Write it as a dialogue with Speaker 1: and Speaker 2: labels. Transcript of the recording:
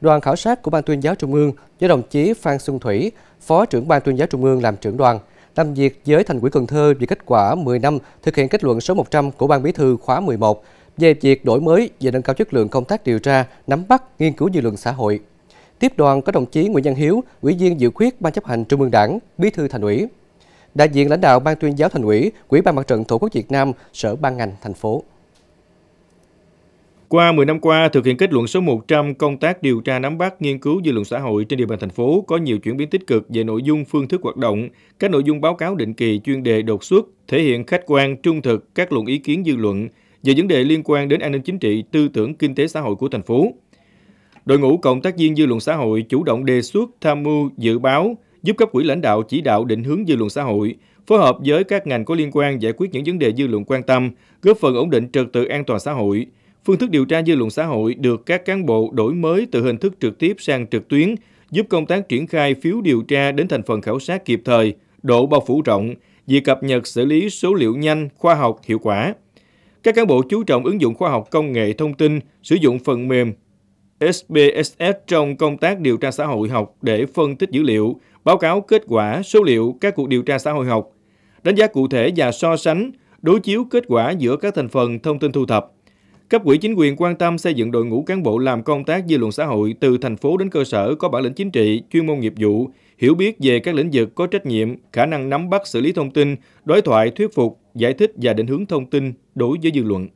Speaker 1: đoàn khảo sát của Ban tuyên giáo Trung ương do đồng chí Phan Xuân Thủy, Phó trưởng Ban tuyên giáo Trung ương làm trưởng đoàn, làm việc với Thành ủy Cần Thơ về kết quả 10 năm thực hiện kết luận số 100 của Ban Bí thư khóa 11 về việc đổi mới và nâng cao chất lượng công tác điều tra, nắm bắt, nghiên cứu dư luận xã hội. Tiếp đoàn có đồng chí Nguyễn Văn Hiếu, Ủy viên dự khuyết Ban chấp hành Trung ương Đảng, Bí thư Thành ủy. Đại diện lãnh đạo Ban tuyên giáo Thành ủy, Ủy ban Mặt trận Tổ quốc Việt Nam, Sở ban ngành thành phố.
Speaker 2: Qua 10 năm qua, thực hiện kết luận số 100, công tác điều tra nắm bắt, nghiên cứu dư luận xã hội trên địa bàn thành phố có nhiều chuyển biến tích cực về nội dung, phương thức hoạt động, các nội dung báo cáo định kỳ, chuyên đề đột xuất, thể hiện khách quan, trung thực các luận ý kiến dư luận về vấn đề liên quan đến an ninh chính trị, tư tưởng, kinh tế xã hội của thành phố. Đội ngũ cộng tác viên dư luận xã hội chủ động đề xuất, tham mưu, dự báo, giúp cấp quỹ lãnh đạo chỉ đạo định hướng dư luận xã hội, phối hợp với các ngành có liên quan giải quyết những vấn đề dư luận quan tâm, góp phần ổn định trật tự an toàn xã hội – Phương thức điều tra dư luận xã hội được các cán bộ đổi mới từ hình thức trực tiếp sang trực tuyến, giúp công tác triển khai phiếu điều tra đến thành phần khảo sát kịp thời, độ bao phủ rộng, việc cập nhật xử lý số liệu nhanh, khoa học, hiệu quả. Các cán bộ chú trọng ứng dụng khoa học công nghệ thông tin, sử dụng phần mềm SPSS trong công tác điều tra xã hội học để phân tích dữ liệu, báo cáo kết quả, số liệu các cuộc điều tra xã hội học, đánh giá cụ thể và so sánh, đối chiếu kết quả giữa các thành phần thông tin thu thập. Cấp quỹ chính quyền quan tâm xây dựng đội ngũ cán bộ làm công tác dư luận xã hội từ thành phố đến cơ sở có bản lĩnh chính trị, chuyên môn nghiệp vụ, hiểu biết về các lĩnh vực có trách nhiệm, khả năng nắm bắt xử lý thông tin, đối thoại, thuyết phục, giải thích và định hướng thông tin đối với dư luận.